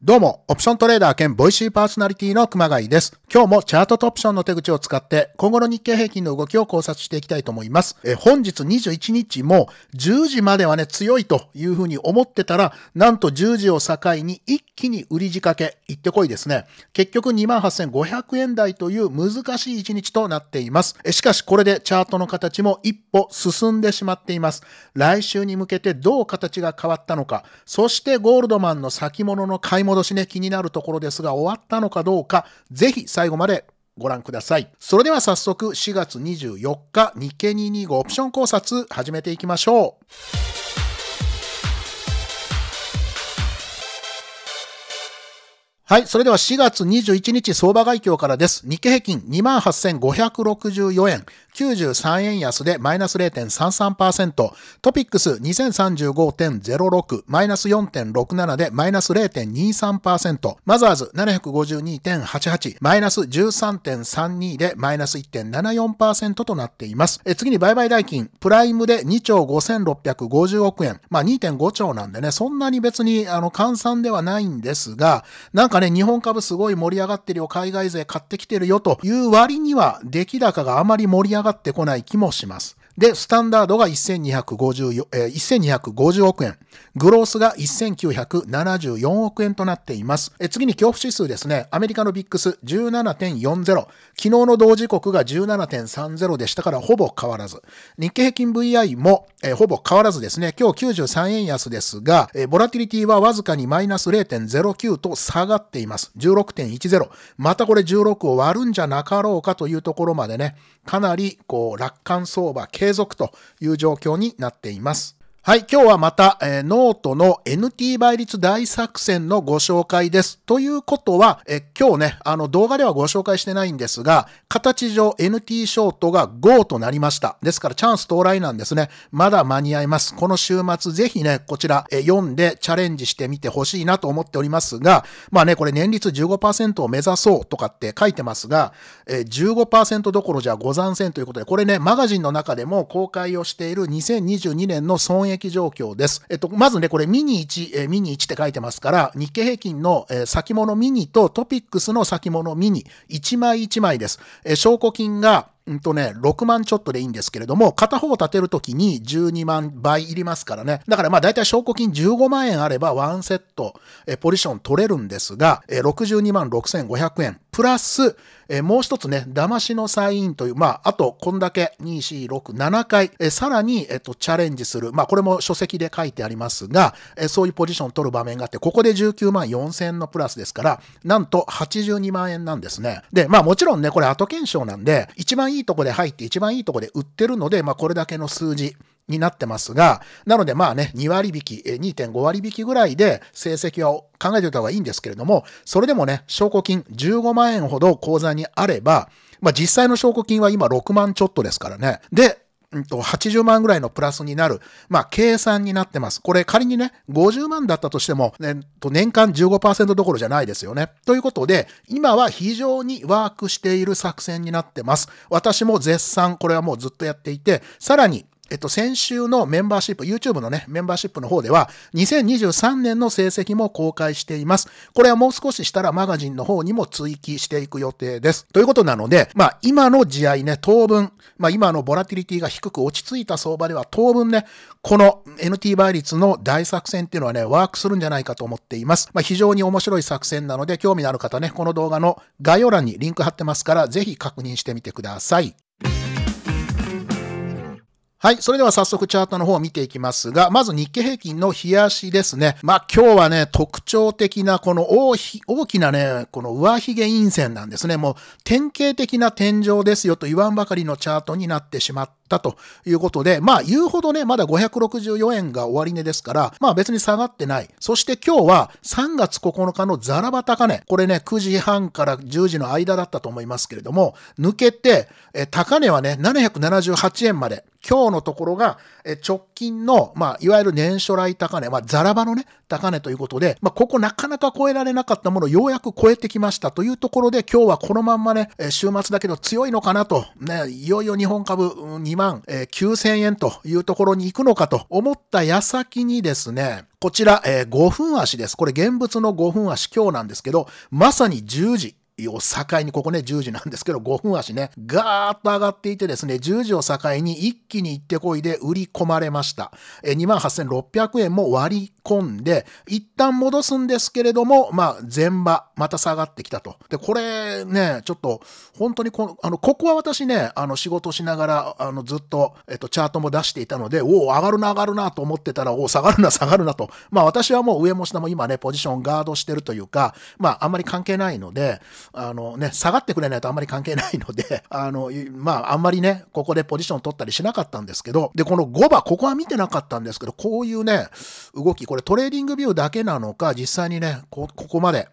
どうも、オプショントレーダー兼ボイシーパーソナリティの熊谷です。今日もチャートとオプションの手口を使って、今後の日経平均の動きを考察していきたいと思います。え本日21日も10時まではね、強いというふうに思ってたら、なんと10時を境に一気に売り仕掛け、行ってこいですね。結局28,500円台という難しい一日となっています。えしかしこれでチャートの形も一歩進んでしまっています。来週に向けてどう形が変わったのか、そしてゴールドマンの先物の買い物戻しね、気になるところですが、終わったのかどうか、ぜひ最後までご覧ください。それでは早速、4月24日、日経225オプション考察、始めていきましょう。はい。それでは4月21日相場外況からです。日経平均28,564円、93円安でマイナス0.33%、トピックス2035.06、マイナス4.67でマイナス0.23%、マザーズ752.88、マイナス13.32でマイナス1.74%となっています。え次に売買代金、プライムで2兆5650億円、まあ2.5兆なんでね、そんなに別にあの換算ではないんですが、なんかかね、日本株すごい盛り上がってるよ、海外勢買ってきてるよという割には出来高があまり盛り上がってこない気もします。で、スタンダードが1250、えー、1250億円。グロースが1974億円となっています。え次に恐怖指数ですね。アメリカのビックス17.40。昨日の同時刻が17.30でしたからほぼ変わらず。日経平均 VI も、えー、ほぼ変わらずですね。今日93円安ですが、えー、ボラティリティはわずかにマイナス0.09と下がっています。16.10。またこれ16を割るんじゃなかろうかというところまでね、かなりこう楽観相場、継続という状況になっています。はい、今日はまた、えー、ノートの NT 倍率大作戦のご紹介です。ということは、え今日ね、あの動画ではご紹介してないんですが、形上 NT ショートが5となりました。ですからチャンス到来なんですね。まだ間に合います。この週末ぜひね、こちら、え読んでチャレンジしてみてほしいなと思っておりますが、まあね、これ年率15%を目指そうとかって書いてますが、え15%どころじゃござんせんということで、これね、マガジンの中でも公開をしている2022年の損益益状況です。えっと、まずね、これミニ1、えー、ミニ1って書いてますから、日経平均の、えー、先物ミニとトピックスの先物ミニ、1枚1枚です。えー、証拠金が、うんとね、6万ちょっとでいいんですけれども、片方立てるときに12万倍いりますからね。だからまあ大体証拠金15万円あればワンセット、えポジション取れるんですが、え62万6500円。プラス、えー、もう一つね、騙しのサインという、まあ、あと、こんだけ、2、4、6、7回、えー、さらに、えっ、と、チャレンジする。まあ、これも書籍で書いてありますが、えー、そういうポジションを取る場面があって、ここで19万4000円のプラスですから、なんと82万円なんですね。で、まあ、もちろんね、これ後検証なんで、一番いいとこで入って、一番いいとこで売ってるので、まあ、これだけの数字。になってますが、なのでまあね、2割引き、2.5割引きぐらいで成績は考えておいた方がいいんですけれども、それでもね、証拠金15万円ほど口座にあれば、まあ実際の証拠金は今6万ちょっとですからね。で、80万ぐらいのプラスになる、まあ、計算になってます。これ仮にね、50万だったとしても、ね、年間15%どころじゃないですよね。ということで、今は非常にワークしている作戦になってます。私も絶賛、これはもうずっとやっていて、さらにえっと、先週のメンバーシップ、YouTube のね、メンバーシップの方では、2023年の成績も公開しています。これはもう少ししたらマガジンの方にも追記していく予定です。ということなので、まあ、今の試合ね、当分、まあ、今のボラティリティが低く落ち着いた相場では、当分ね、この NT 倍率の大作戦っていうのはね、ワークするんじゃないかと思っています。まあ、非常に面白い作戦なので、興味のある方ね、この動画の概要欄にリンク貼ってますから、ぜひ確認してみてください。はい。それでは早速チャートの方を見ていきますが、まず日経平均の日足ですね。まあ今日はね、特徴的なこの大きなね、この上髭陰線なんですね。もう典型的な天井ですよと言わんばかりのチャートになってしまっったということで、まあ言うほどね、まだ564円が終値ですから、まあ別に下がってない。そして今日は3月9日のザラバ高値、これね、9時半から10時の間だったと思いますけれども、抜けて、え高値はね、778円まで今日のところが、え直近の、まあ、いわゆる年初来高値、まあ、ザラバのね、高値ということで、まあ、ここなかなか超えられなかったものをようやく超えてきましたというところで、今日はこのまんまね、え週末だけど強いのかなと、ね、いよいよ日本株、2万、9000円というところに行くのかと思った矢先にですね、こちら、えー、5分足です。これ現物の5分足今日なんですけど、まさに10時、を境に、ここね、10時なんですけど、5分足ね、ガーッと上がっていてですね、10時を境に一気に行ってこいで売り込まれました。えー、28,600円も割り込んで、一旦戻すんですけれども、まあ、前場、また下がってきたと。で、これね、ちょっと、本当にこの、あの、ここは私ね、あの、仕事しながら、あの、ずっと、えっと、チャートも出していたので、おお、上がるな、上がるな、と思ってたら、おお、下がるな、下がるな、と。まあ、私はもう上も下も今ね、ポジションガードしてるというか、まあ、あんまり関係ないので、あのね、下がってくれないとあんまり関係ないので、あの、まあ、あんまりね、ここでポジション取ったりしなかったんですけど、で、この5番、ここは見てなかったんですけど、こういうね、動き、これれトレーディングビューだけなのか、実際にね、ここまで、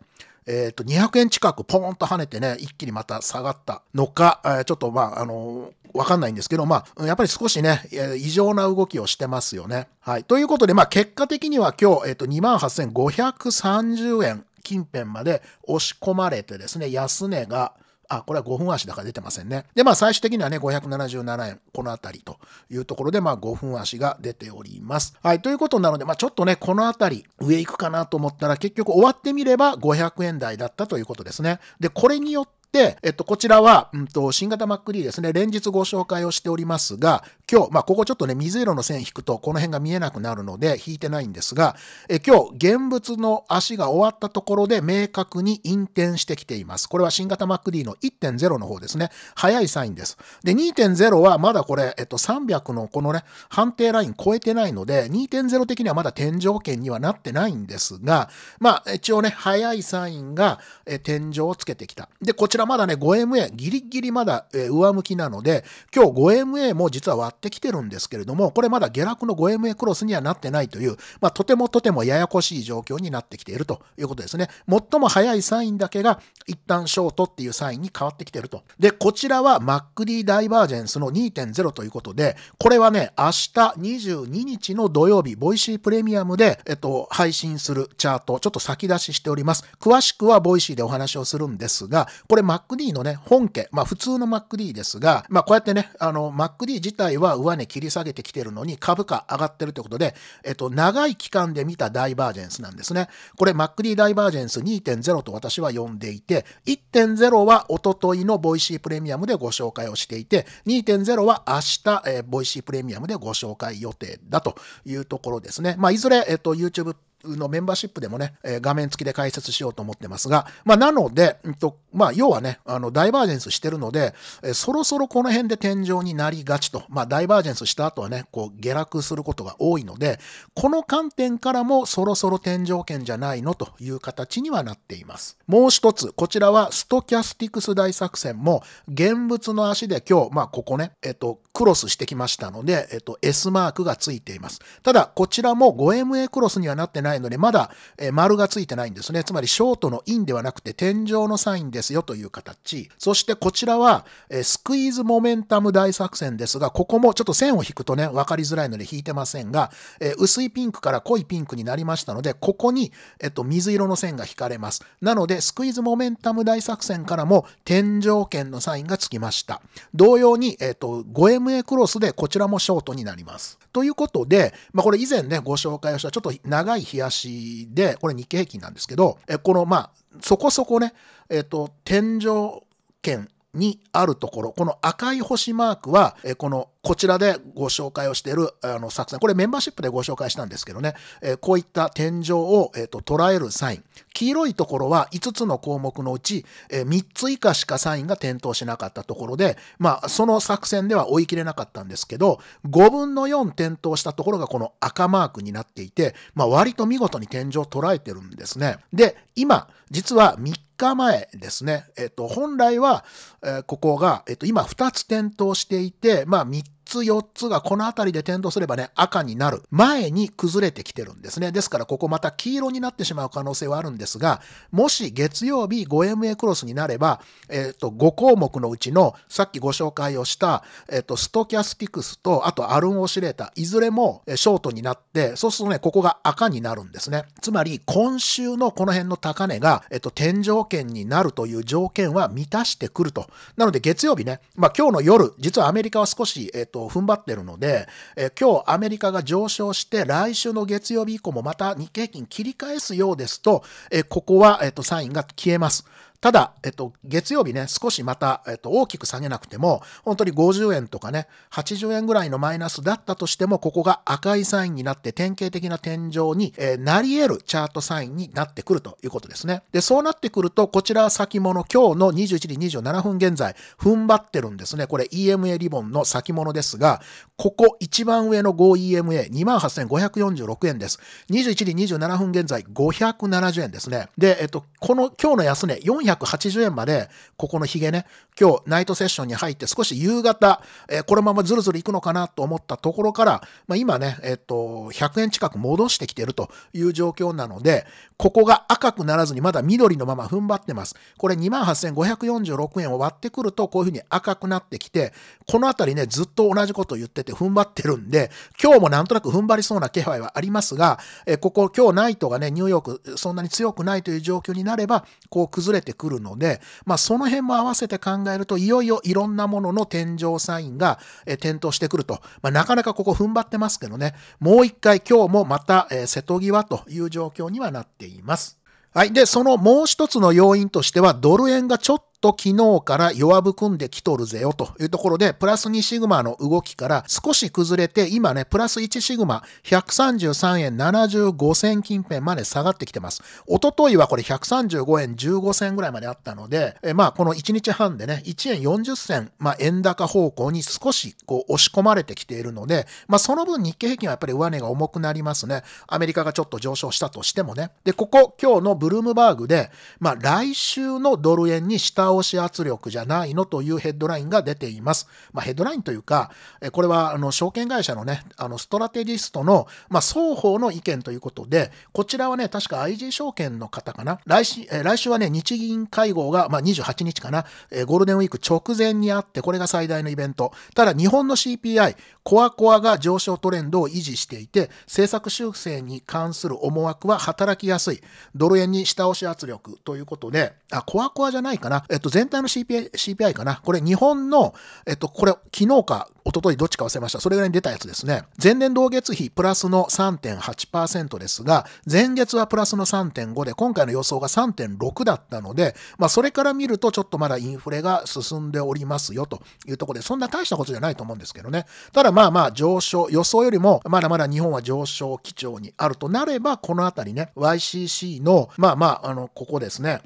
えっ、ー、と、200円近くポーンと跳ねてね、一気にまた下がったのか、えー、ちょっとまあ、あのー、わかんないんですけど、まあ、やっぱり少しね、異常な動きをしてますよね。はい。ということで、まあ、結果的には今日、えっ、と、28,530円近辺まで押し込まれてですね、安値が、あ、これは5分足だから出てませんね。で、まあ最終的にはね、577円、このあたりというところで、まあ5分足が出ております。はい、ということなので、まあちょっとね、このあたり上行くかなと思ったら、結局終わってみれば500円台だったということですね。で、これによってで、えっと、こちらは、うんと、新型 Mac D ですね、連日ご紹介をしておりますが、今日、まあ、ここちょっとね、水色の線引くと、この辺が見えなくなるので、引いてないんですが、え今日、現物の足が終わったところで、明確に引転してきています。これは新型 Mac D の1.0の方ですね。早いサインです。で、2.0はまだこれ、えっと、300のこのね、判定ライン超えてないので、2.0的にはまだ天井圏にはなってないんですが、まあ、一応ね、早いサインが、え天井をつけてきた。で、こちらまだね、5MA、ギリギリまだ、え上向きなので、今日 5MA も実は割ってきてるんですけれども、これまだ下落の 5MA クロスにはなってないという、まあ、とてもとてもややこしい状況になってきているということですね。最も早いサインだけが、一旦ショートっていうサインに変わってきてると。で、こちらは MacD ダイバージェンスの2.0ということで、これはね、明日22日の土曜日、ボイシープレミアムで、えっと、配信するチャート、ちょっと先出ししております。詳しくはボイシーでお話をするんですが、これマック D のね、本家、まあ普通のマック D ですが、まあこうやってね、あの、マック D 自体は上値切り下げてきてるのに株価上がってるってことで、えっと、長い期間で見たダイバージェンスなんですね。これマック D ダイバージェンス2.0と私は呼んでいて、1.0はおとといのボイシープレミアムでご紹介をしていて、2.0は明日、えー、ボイシープレミアムでご紹介予定だというところですね。まあいずれ、えっと、YouTube のメンバーシップでもね、えー、画面付きで解説しようと思ってますが、まあ、なので、うんとまあ、要はね、あのダイバージェンスしてるので、えー、そろそろこの辺で天井になりがちと、まあ、ダイバージェンスした後はね、こう下落することが多いので、この観点からもそろそろ天井圏じゃないのという形にはなっています。もう一つ、こちらはストキャスティクス大作戦も、現物の足で今日、まあ、ここね、えっ、と、クロスしてきましたので、えっ、と、S マークがついています。ただ、こちらも 5MA クロスにはなってないないので、まだ、え丸がついてないんですね。つまり、ショートのインではなくて、天井のサインですよという形。そしてこちらは、えスクイーズモメンタム大作戦ですが、ここもちょっと線を引くとね、分かりづらいので引いてませんが、え薄いピンクから濃いピンクになりましたので、ここに、えっと、水色の線が引かれます。なので、スクイーズモメンタム大作戦からも、天井圏のサインがつきました。同様に、えっと、5MA クロスでこちらもショートになります。ということで、まあ、これ以前ね、ご紹介をしたちょっと長い冷やしで、これ日経平均なんですけど、えこのまあ、そこそこね、えっ、と、天井圏にあるところ、この赤い星マークは、えこのこちらでご紹介をしているあの作戦、これメンバーシップでご紹介したんですけどね、えこういった天井を、えー、と捉えるサイン、黄色いところは5つの項目のうち、え3つ以下しかサインが点灯しなかったところで、まあ、その作戦では追い切れなかったんですけど、5分の4点灯したところがこの赤マークになっていて、まあ、割と見事に天井を捉えてるんですね。で、今、実は3日前ですね、えっと、本来は、えここが、えっと、今2つ点灯していて、まあ3日つ4つがこの辺りで点灯すればね、赤になる前に崩れてきてるんですね。ですからここまた黄色になってしまう可能性はあるんですが、もし月曜日 5MA クロスになれば、えっ、ー、と、5項目のうちのさっきご紹介をした、えっ、ー、と、ストキャスティクスと、あとアルンオシレーター、いずれもショートになって、そうするとね、ここが赤になるんですね。つまり、今週のこの辺の高値が、えっ、ー、と、天井圏になるという条件は満たしてくると。なので月曜日ね、まあ今日の夜、実はアメリカは少し、えっ、とと踏ん張ってるので、え今日アメリカが上昇して来週の月曜日以降もまた日経平均切り返すようですと、えここは、えっと、サインが消えます。ただ、えっと、月曜日ね、少しまた、えっと、大きく下げなくても、本当に50円とかね、80円ぐらいのマイナスだったとしても、ここが赤いサインになって、典型的な天井に、えー、なり得るチャートサインになってくるということですね。で、そうなってくると、こちらは先物、今日の21時27分現在、踏ん張ってるんですね。これ EMA リボンの先物ですが、ここ一番上の 5EMA、28,546円です。21時27分現在、570円ですね。で、えっと、この今日の安値、480円まで、ここのヒゲね、今日ナイトセッションに入って少し夕方、えー、このままずるずるいくのかなと思ったところから、まあ、今ね、えっ、ー、と、100円近く戻してきてるという状況なので、ここが赤くならずにまだ緑のまま踏ん張ってます。これ28,546円を割ってくると、こういうふうに赤くなってきて、このあたりね、ずっと同じこと言ってて踏ん張ってるんで、今日もなんとなく踏ん張りそうな気配はありますが、えー、ここ今日ナイトがね、ニューヨークそんなに強くないという状況になれば、こう崩れてくるので、まあ、その辺も合わせて考えると、いよいよいろんなものの天井サインが、え点灯してくると、まあ、なかなかここ踏ん張ってますけどね、もう一回今日もまた、え瀬戸際という状況にはなっています。はい。で、そのもう一つの要因としては、ドル円がちょっとと昨日から弱含んできとるぜよというところで、プラス2シグマの動きから少し崩れて、今ね、プラス1シグマ、133円75銭近辺まで下がってきてます。おとといはこれ135円15銭ぐらいまであったので、えまあ、この1日半でね、1円40銭、まあ、円高方向に少しこう押し込まれてきているので、まあ、その分日経平均はやっぱり上値が重くなりますね。アメリカがちょっと上昇したとしてもね。で、ここ今日のブルームバーグで、まあ、来週のドル円に下下押し圧力じゃないのというヘッドラインが出ています。まあ、ヘッドラインというか、これはあの証券会社のね、あのストラテジストの、まあ、双方の意見ということで、こちらはね、確か IG 証券の方かな、来週来週はね、日銀会合が、まあ、28日かな、ゴールデンウィーク直前にあって、これが最大のイベント。ただ、日本の CPI、コアコアが上昇トレンドを維持していて、政策修正に関する思惑は働きやすい。ドル円に下押し圧力ということで、あ、コアコアじゃないかな。えっと、全体の CPI, CPI かな。これ、日本の、えっと、これ、昨日か、一昨日どっちか忘れました。それぐらいに出たやつですね。前年同月比プラスの3.8%ですが、前月はプラスの3.5で、今回の予想が3.6だったので、まあ、それから見ると、ちょっとまだインフレが進んでおりますよというところで、そんな大したことじゃないと思うんですけどね。ただ、まあまあ、上昇、予想よりも、まだまだ日本は上昇基調にあるとなれば、このあたりね、YCC の、まあまあ、あの、ここですね。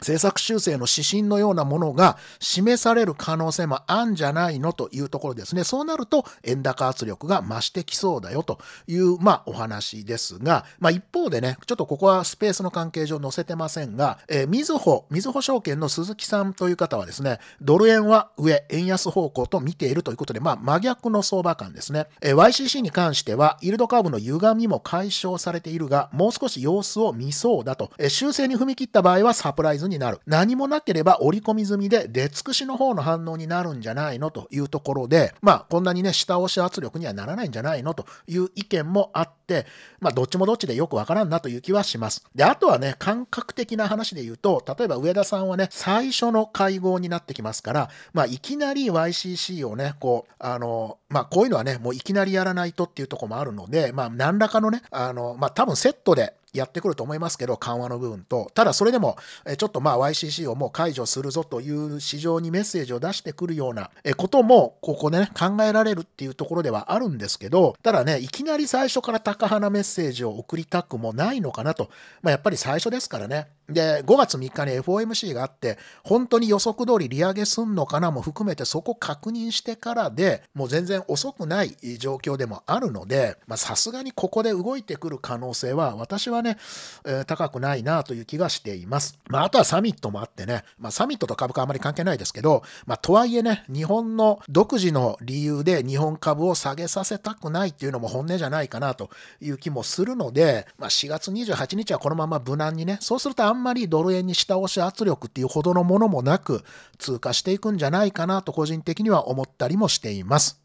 政 策修正の指針のようなものが示される可能性もあんじゃないのというところですね。そうなると円高圧力が増してきそうだよという、まあ、お話ですが、まあ、一方でね、ちょっとここはスペースの関係上載せてませんが、えー、みずほ、みずほ証券の鈴木さんという方はですね、ドル円は上、円安方向と見ているということで、まあ、真逆の相場感ですね。えー、YCC に関しては、イールドカーブの歪みも解消されているが、もう少し様子を見そうだと、えー、修正に踏み切った場合はプライズになる。何もなければ折り込み済みで出尽くしの方の反応になるんじゃないのというところで、まあこんなにね、下押し圧力にはならないんじゃないのという意見もあって、まあどっちもどっちでよくわからんなという気はします。で、あとはね、感覚的な話で言うと、例えば上田さんはね、最初の会合になってきますから、まあいきなり YCC をね、こう、あの、まあこういうのはね、もういきなりやらないとっていうとこもあるので、まあ何らかのね、あの、まあ多分セットでやってくると思いますけど、緩和の部分と、ただそれでも、ちょっとまあ YCC をもう解除するぞという市場にメッセージを出してくるようなことも、ここでね、考えられるっていうところではあるんですけど、ただね、いきなり最初から高派なメッセージを送りたくもないのかなと、まあ、やっぱり最初ですからね、で、5月3日に FOMC があって、本当に予測通り利上げすんのかなも含めてそこ確認してからで、もう全然遅くない状況でもあるので、さすがにここで動いてくる可能性は、私はね、えー、高くないなという気がしています。まあ、あとはサミットもあってね、まあ、サミットと株価あまり関係ないですけど、まあ、とはいえね、日本の独自の理由で日本株を下げさせたくないっていうのも本音じゃないかなという気もするので、まあ、4月28日はこのまま無難にね、そうするとんまりドル円に下押し圧力っていうほどのものもなく、通過していくんじゃないかなと個人的には思ったりもしています。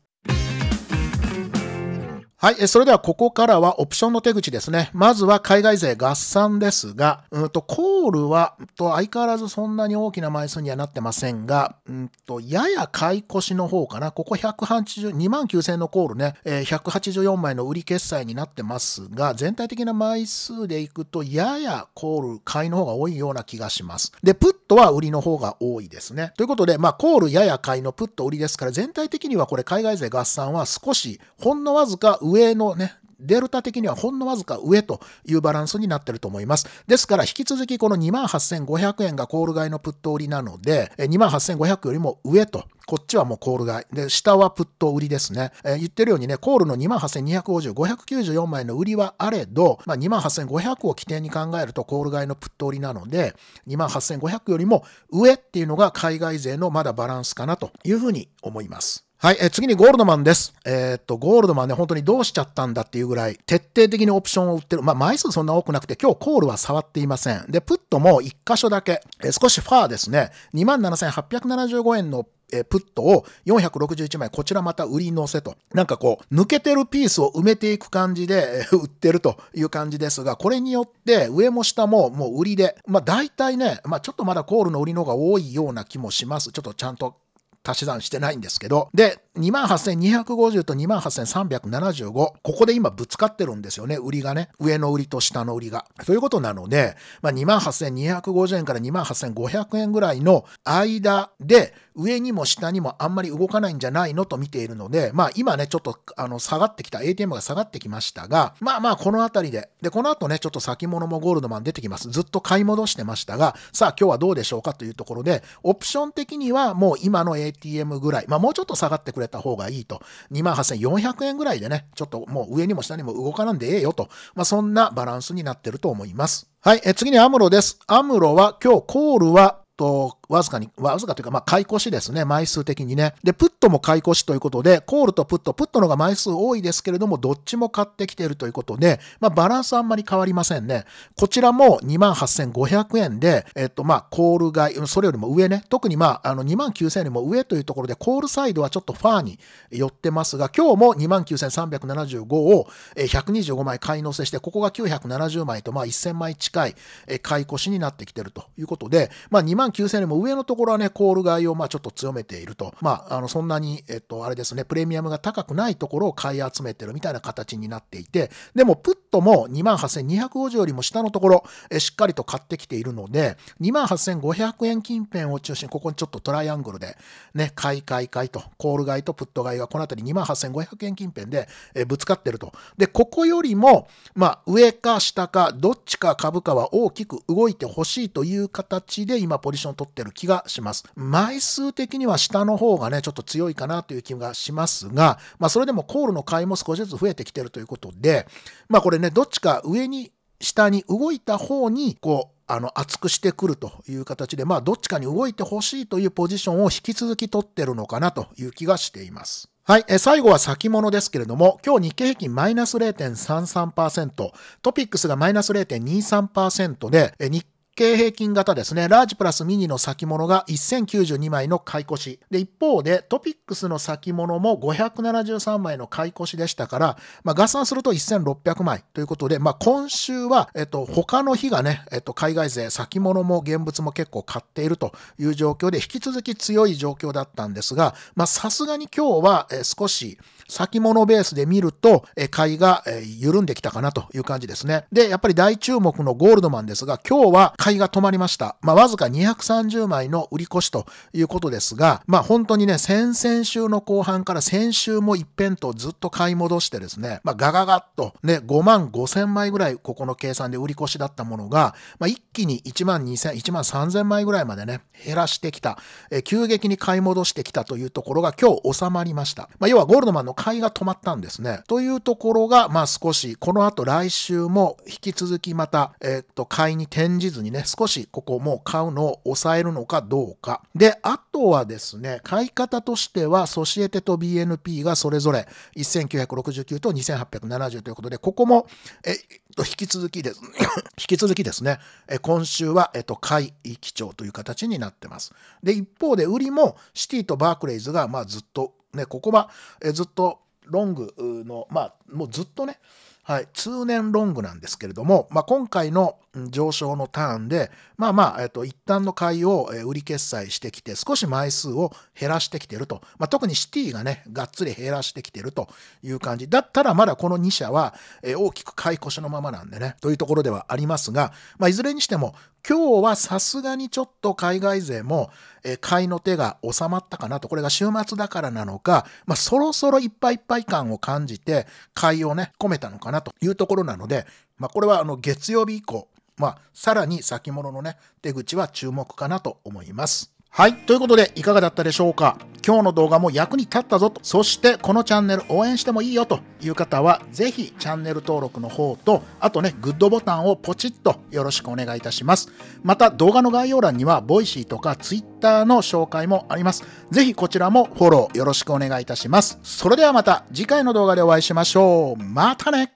はい。それではここからはオプションの手口ですね。まずは海外勢合算ですが、うんと、コールは、うん、と相変わらずそんなに大きな枚数にはなってませんが、うんと、やや買い越しの方かな。ここ1 8 2万9000のコールね、えー、184枚の売り決済になってますが、全体的な枚数でいくと、ややコール買いの方が多いような気がします。で、プトは売りの方が多いですね。ということで、まあ、コールやや買いのプット売りですから、全体的にはこれ海外勢合算は少し、ほんのわずか上のね、デルタ的にはほんのわずか上というバランスになってると思います。ですから、引き続きこの28,500円がコール買いのプット売りなので、28,500よりも上とこっちはもうコール買い。で、下はプット売りですね。えー、言ってるようにね、コールの28,250、594枚の売りはあれど、まあ、28,500を起点に考えるとコール買いのプット売りなので、28,500よりも上っていうのが海外勢のまだバランスかなというふうに思います。はい、え次にゴールドマンです。えー、っと、ゴールドマンね、本当にどうしちゃったんだっていうぐらい、徹底的にオプションを売ってる。まあ、枚数そんな多くなくて、今日コールは触っていません。で、プットも1箇所だけ、え少しファーですね、27,875円のえプットを461枚、こちらまた売り乗せと。なんかこう、抜けてるピースを埋めていく感じで、売ってるという感じですが、これによって上も下ももう売りで、まあ大体ね、まあちょっとまだコールの売りのが多いような気もします。ちょっとちゃんと足し算してないんですけど、で、28,250と28,375。ここで今ぶつかってるんですよね、売りがね。上の売りと下の売りが。ということなので、まあ、28,250円から28,500円ぐらいの間で、上にも下にもあんまり動かないんじゃないのと見ているので、まあ今ね、ちょっとあの下がってきた、ATM が下がってきましたが、まあまあこの辺りで、で、この後ね、ちょっと先物もゴールドマン出てきます。ずっと買い戻してましたが、さあ今日はどうでしょうかというところで、オプション的にはもう今の ATM ぐらい、まあもうちょっと下がってくれれた方がいいと。28,400円ぐらいでね、ちょっともう上にも下にも動かなんでええよと。まあ、そんなバランスになってると思います。はい、え次にアムロです。アムロは今日コールは、と、わずかに、わずかというか、まあ、買い越しですね。枚数的にね。で、プットも買い越しということで、コールとプット、プットの方が枚数多いですけれども、どっちも買ってきているということで、まあ、バランスあんまり変わりませんね。こちらも28,500円で、えっと、まあ、コール買い、それよりも上ね。特にまあ、あの、29,000円よりも上というところで、コールサイドはちょっとファーに寄ってますが、今日も29,375を125枚買い乗せして、ここが970枚と、まあ、1000枚近い買い越しになってきているということで、まあ、29,000円よりも上のところはね、コール買いをまあちょっと強めていると。まあ、あの、そんなに、えっと、あれですね、プレミアムが高くないところを買い集めてるみたいな形になっていて、でも、プットも28,250よりも下のところ、えしっかりと買ってきているので、28,500円近辺を中心、に、ここにちょっとトライアングルで、ね、買い買い買いと、コール買いとプット買いがこの辺り28,500円近辺で、えぶつかってると。で、ここよりも、まあ、上か下か、どっちか株価は大きく動いてほしいという形で、今、ポジション取ってるる気がします。枚数的には下の方がね、ちょっと強いかなという気がしますが、まあそれでもコールの買いも少しずつ増えてきてるということで、まあこれね、どっちか上に下に動いた方に、こう、あの、厚くしてくるという形で、まあ、どっちかに動いてほしいというポジションを引き続き取ってるのかなという気がしています。はい。え最後は先物ですけれども、今日日経平均マイナス0.33%、トピックスがマイナス0.23%で、え日経平均型ですね、ラージプラスミニの先物が1092枚の買い越し。で、一方でトピックスの先物も573枚の買い越しでしたから、まあ、合算すると1600枚ということで、まあ、今週は、えっと、他の日がね、えっと、海外勢先物も現物も結構買っているという状況で、引き続き強い状況だったんですが、まあ、さすがに今日は、え少し、先物ベースで見ると、え買いが、え緩んできたかなという感じですね。で、やっぱり大注目のゴールドマンですが、今日は買いが止まりました。まあ、わずか230枚の売り越しということですが、まあ、本当にね、先々週の後半から先週も一辺とずっと買い戻してですね、まあ、ガガガッとね、5万5千枚ぐらいここの計算で売り越しだったものが、まあ、一気に1万2千、1万3千枚ぐらいまでね、減らしてきた、え急激に買い戻してきたというところが今日収まりました。まあ、要はゴールドマンの買いが止まったんですね。というところが、まあ少し、この後来週も引き続きまた、えっと、買いに転じずにね、少しここも買うのを抑えるのかどうか。で、あとはですね、買い方としては、ソシエテと BNP がそれぞれ1969と2870ということで、ここも、えっと、引き続きです。引き続きですね、今週は、えっと、買い基調という形になってます。で、一方で売りもシティとバークレイズが、まあずっとね、ここは、えずっとロングの、まあ、もうずっとね、はい、通年ロングなんですけれども、まあ、今回の上昇のターンで、まあまあ、えっと、一旦の買いを売り決済してきて、少し枚数を減らしてきてると。まあ、特にシティがね、がっつり減らしてきてるという感じ。だったらまだこの2社は、え大きく買い越しのままなんでね、というところではありますが、まあ、いずれにしても、今日はさすがにちょっと海外勢も、え買いの手が収まったかなと、これが週末だからなのか、まあ、そろそろいっぱいいっぱい感を感じて、買いをね、込めたのかなというところなので、まあ、これはあの月曜日以降、まあ、さらに先物のね、手口は注目かなと思います。はい。ということで、いかがだったでしょうか今日の動画も役に立ったぞと、そしてこのチャンネル応援してもいいよという方は、ぜひチャンネル登録の方と、あとね、グッドボタンをポチッとよろしくお願いいたします。また、動画の概要欄には、ボイシーとか Twitter の紹介もあります。ぜひこちらもフォローよろしくお願いいたします。それではまた次回の動画でお会いしましょう。またね